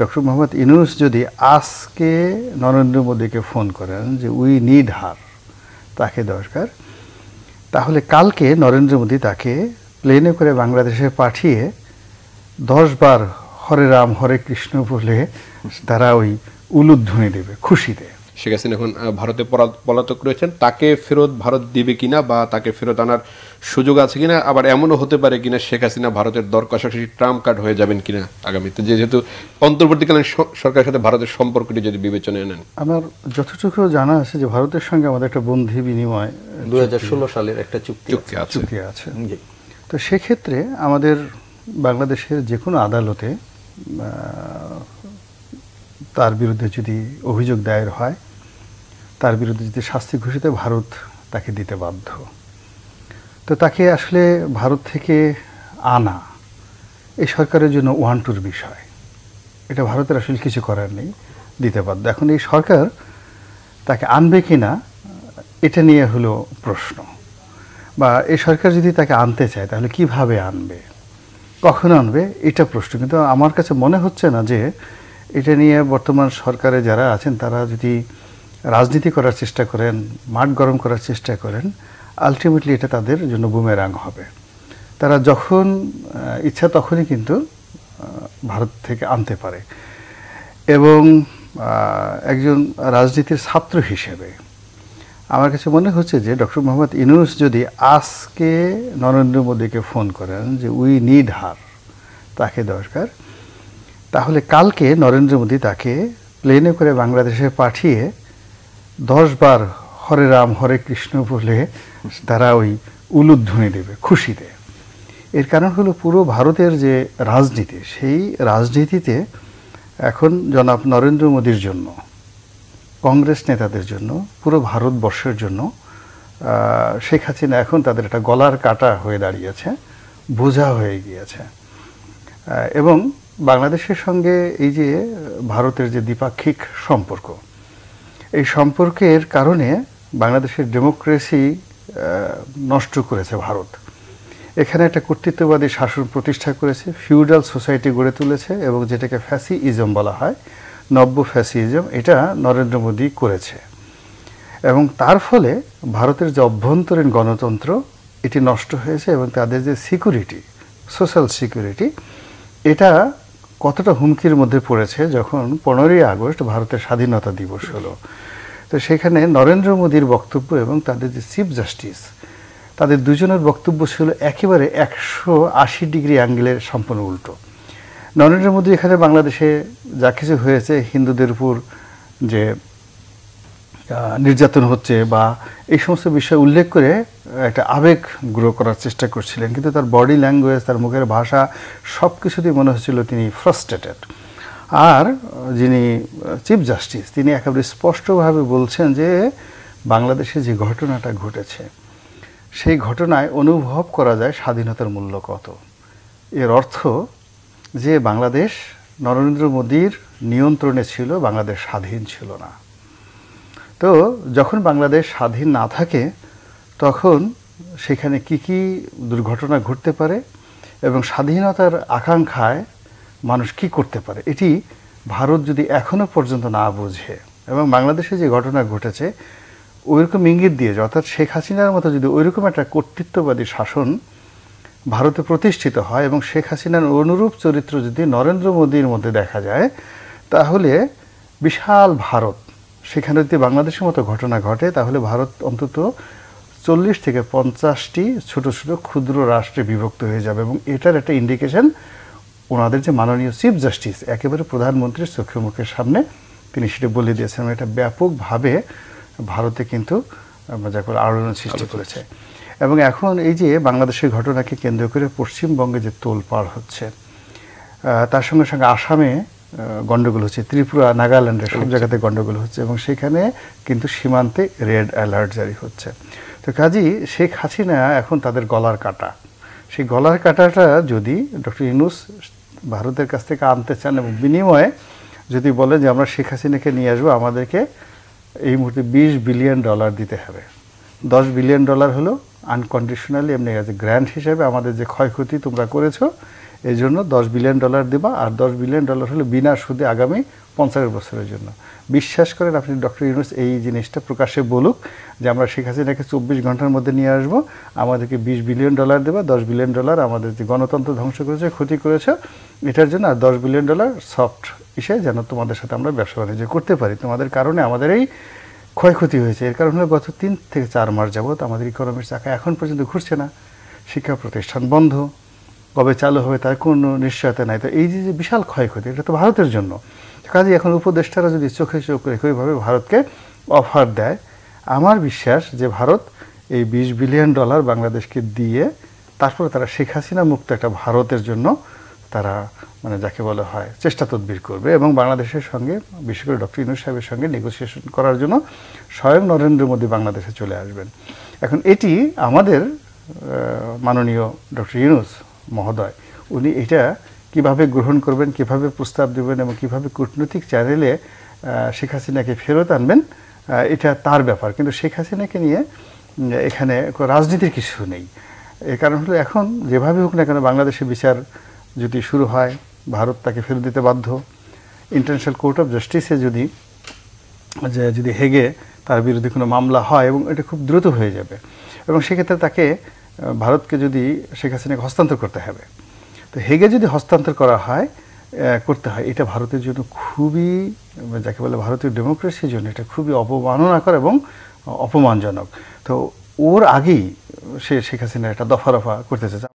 doctor Mohammad Yunus যদি আজকে নরেন্দ্র মোদীকে ফোন করেন যে উই নিড হার তাকে দরকার তাহলে কালকে নরেন্দ্র মোদী তাকে প্লেনে করে বাংলাদেশে পাঠিয়ে দশবার হরে রাম হরে কৃষ্ণ বলে তারা ওই উলুধ্বনি দেবে খুশিতে শেখ হাসিনা এখন ভারতে পলাতক রয়েছেন তাকে ফেরত ভারত দিবে কিনা বা তাকে ফেরত আনার সুযোগ আছে কিনা আবার এমনও হতে পারে কিনা শেখ হাসিনা ভারতের দর কষাকষি ট্রাম্প কার্ড হয়ে যাবেন কিনা আগামীতে যেহেতু অন্তর্বর্তীকালীন সরকারের সাথে ভারতের সম্পর্কটি যদি বিবেচনায় নেন আমার যতটুকু জানা আছে যে ভারতের সঙ্গে আমাদের একটা বন্ধি বিনিময় দু সালের একটা চুক্তি চুক্তি আছে তো সেক্ষেত্রে আমাদের বাংলাদেশের যে কোনো আদালতে তার বিরুদ্ধে যদি অভিযোগ দায়ের হয় তার বিরুদ্ধে যদি শাস্তি ঘোষিত ভারত তাকে দিতে বাধ্য তো তাকে আসলে ভারত থেকে আনা এই সরকারের জন্য ওয়ান টুর বিষয় এটা ভারতের আসলে কিছু করার নেই দিতে বাধ্য এখন এই সরকার তাকে আনবে কি না এটা নিয়ে হলো প্রশ্ন বা এই সরকার যদি তাকে আনতে চায় তাহলে কিভাবে আনবে কখন আনবে এটা প্রশ্ন কিন্তু আমার কাছে মনে হচ্ছে না যে এটা নিয়ে বর্তমান সরকারে যারা আছেন তারা যদি রাজনীতি করার চেষ্টা করেন মাঠ গরম করার চেষ্টা করেন আলটিমেটলি এটা তাদের জন্য বুমেরাং হবে তারা যখন ইচ্ছা তখনই কিন্তু ভারত থেকে আনতে পারে এবং একজন রাজনীতির ছাত্র হিসেবে আমার কাছে মনে হচ্ছে যে ডক্টর মোহাম্মদ ইনুস যদি আজকে নরেন্দ্র মোদীকে ফোন করেন যে উই নিড হার তাকে দরকার তাহলে কালকে নরেন্দ্র মোদী তাকে প্লেনে করে বাংলাদেশে পাঠিয়ে দশবার হরে রাম হরে কৃষ্ণ বলে তারা ওই উলুধ্বনি দেবে খুশিতে এর কারণ হলো পুরো ভারতের যে রাজনীতি সেই রাজনীতিতে এখন জনাব নরেন্দ্র মোদীর জন্য কংগ্রেস নেতাদের জন্য পুরো ভারতবর্ষের জন্য শেখ হাসিনা এখন তাদের একটা গলার কাটা হয়ে দাঁড়িয়েছে বোঝা হয়ে গিয়েছে এবং বাংলাদেশের সঙ্গে এই যে ভারতের যে দ্বিপাক্ষিক সম্পর্ক এই সম্পর্কের কারণে বাংলাদেশের ডেমোক্রেসি নষ্ট করেছে ভারত এখানে একটা কর্তৃত্ববাদী শাসন প্রতিষ্ঠা করেছে ফিউডাল সোসাইটি গড়ে তুলেছে এবং যেটাকে ফ্যাসি ইজম বলা হয় নব্য ফ্যাসিজম এটা নরেন্দ্র মোদী করেছে এবং তার ফলে ভারতের যে অভ্যন্তরীণ গণতন্ত্র এটি নষ্ট হয়েছে এবং তাদের যে সিকিউরিটি সোশ্যাল সিকিউরিটি এটা কতটা হুমকির মধ্যে পড়েছে যখন পনেরোই আগস্ট ভারতের স্বাধীনতা দিবস হলো তো সেখানে নরেন্দ্র মোদীর বক্তব্য এবং তাদের যে চিফ জাস্টিস তাদের দুজনের বক্তব্য ছিল একেবারে একশো আশি ডিগ্রি অ্যাঙ্গেলের সম্পূর্ণ উল্টো নরেন্দ্র মোদী এখানে বাংলাদেশে যা কিছু হয়েছে হিন্দুদের উপর যে নির্যাতন হচ্ছে বা এই সমস্ত বিষয় উল্লেখ করে একটা আবেগ গ্রো করার চেষ্টা করছিলেন কিন্তু তার বডি ল্যাঙ্গুয়েজ তার মুখের ভাষা সব কিছুতেই মনে হচ্ছিল তিনি ফ্রাস্ট্রেটেড আর যিনি চিফ জাস্টিস তিনি একেবারে স্পষ্টভাবে বলছেন যে বাংলাদেশে যে ঘটনাটা ঘটেছে সেই ঘটনায় অনুভব করা যায় স্বাধীনতার মূল্য কত এর অর্থ যে বাংলাদেশ নরেন্দ্র মোদীর নিয়ন্ত্রণে ছিল বাংলাদেশ স্বাধীন ছিল না তো যখন বাংলাদেশ স্বাধীন না থাকে তখন সেখানে কি কি দুর্ঘটনা ঘটতে পারে এবং স্বাধীনতার আকাঙ্ক্ষায় মানুষ কি করতে পারে এটি ভারত যদি এখনও পর্যন্ত না বোঝে এবং বাংলাদেশে যে ঘটনা ঘটেছে ওইরকম ইঙ্গিত দিয়েছে অর্থাৎ শেখ হাসিনার মতো যদি ওইরকম একটা কর্তৃত্ববাদী শাসন ভারতে প্রতিষ্ঠিত হয় এবং শেখ হাসিনার অনুরূপ চরিত্র যদি নরেন্দ্র মোদীর মধ্যে দেখা যায় তাহলে বিশাল ভারত সেখানে যদি বাংলাদেশের মতো ঘটনা ঘটে তাহলে ভারত অন্তত চল্লিশ থেকে পঞ্চাশটি ছোট ছোট ক্ষুদ্র রাষ্ট্রে বিভক্ত হয়ে যাবে এবং এটার একটা ইন্ডিকেশন ওনাদের যে মাননীয় চিফ জাস্টিস একেবারে প্রধানমন্ত্রীর চোখে মুখের সামনে তিনি সেটা বলে দিয়েছেন এটা ব্যাপকভাবে ভারতে কিন্তু যাকে আলোড়ন সৃষ্টি করেছে এবং এখন এই যে বাংলাদেশের ঘটনাকে কেন্দ্র করে পশ্চিমবঙ্গে যে তোলপাড় হচ্ছে তার সঙ্গে সঙ্গে আসামে গন্ডগোল হচ্ছে ত্রিপুরা নাগাল্যান্ডের সব জায়গাতে গন্ডগোল হচ্ছে এবং সেখানে কিন্তু সীমান্তে রেড অ্যালার্ট জারি হচ্ছে তো কাজী শেখ হাসিনা এখন তাদের গলার কাটা সেই গলার কাটাটা যদি ডক্টর ইউনুস ভারতের কাছ থেকে আনতে চান এবং বিনিময়ে যদি বলেন যে আমরা শেখ হাসিনাকে নিয়ে আসবো আমাদেরকে এই মুহূর্তে বিশ বিলিয়ন ডলার দিতে হবে দশ বিলিয়ন ডলার হলো আনকন্ডিশনালি এমনি অ্যাজ গ্র্যান্ড হিসেবে আমাদের যে ক্ষয়ক্ষতি তোমরা করেছো এই জন্য দশ বিলিয়ন ডলার দেবা আর দশ বিলিয়ন ডলার হলো বিনা সুদে আগামী পঞ্চাশ বছরের জন্য বিশ্বাস করেন আপনি ডক্টর ইউনুস এই জিনিসটা প্রকাশ্যে বলুক যে আমরা শেখ হাসিনাকে চব্বিশ ঘন্টার মধ্যে নিয়ে আসবো আমাদেরকে বিশ বিলিয়ন ডলার দেবা দশ বিলিয়ন ডলার আমাদের যে গণতন্ত্র ধ্বংস করেছে ক্ষতি করেছে এটার জন্য আর দশ বিলিয়ন ডলার সফট ইসে যেন তোমাদের সাথে আমরা ব্যবসা বাণিজ্য করতে পারি তোমাদের কারণে আমাদের এই ক্ষয়ক্ষতি হয়েছে এর কারণ হলো গত তিন থেকে চার মাস যাবত আমাদের ইকোনমির চাকা এখন পর্যন্ত ঘুরছে না শিক্ষা প্রতিষ্ঠান বন্ধ কবে চালু হবে তার কোনো নিশ্চয়তা নাই তো এই যে বিশাল ক্ষয়ক্ষতি এটা তো ভারতের জন্য কাজে এখন উপদেষ্টারা যদি চোখে চোখ রেখে ওইভাবে ভারতকে অফার দেয় আমার বিশ্বাস যে ভারত এই বিশ বিলিয়ন ডলার বাংলাদেশকে দিয়ে তারপরে তারা শেখ হাসিনা মুক্ত একটা ভারতের জন্য তারা মানে যাকে বলা হয় চেষ্টা তদবির করবে এবং বাংলাদেশের সঙ্গে বিশেষ করে ডক্টর ইনু সাহেবের সঙ্গে নেগোসিয়েশন করার জন্য স্বয়ং নরেন্দ্র মোদী বাংলাদেশে চলে আসবেন এখন এটি আমাদের মাননীয় ডক্টর ইউনুস মহোদয় উনি এটা কিভাবে গ্রহণ করবেন কিভাবে প্রস্তাব দেবেন এবং কিভাবে কূটনৈতিক চ্যানেলে শেখ হাসিনাকে ফেরত আনবেন এটা তার ব্যাপার কিন্তু শেখ হাসিনাকে নিয়ে এখানে রাজনীতির কিছু নেই এ কারণ হলো এখন যেভাবে হোক না কেন বাংলাদেশে বিচার যদি শুরু হয় ভারত তাকে ফেরত দিতে বাধ্য ইন্টারন্যাশনাল কোর্ট অফ জাস্টিসে যদি যে যদি হেগে তার বিরুদ্ধে কোনো মামলা হয় এবং এটা খুব দ্রুত হয়ে যাবে এবং সেক্ষেত্রে তাকে ভারতকে যদি শেখ হাসিনাকে হস্তান্তর করতে হবে তো হেগে যদি হস্তান্তর করা হয় করতে হয় এটা ভারতের জন্য খুবই যাকে বলে ভারতীয় ডেমোক্রেসির জন্য এটা খুবই অপমাননাকর এবং অপমানজনক তো ওর আগেই সে শেখ হাসিনা একটা দফা রফা করতে চাইছে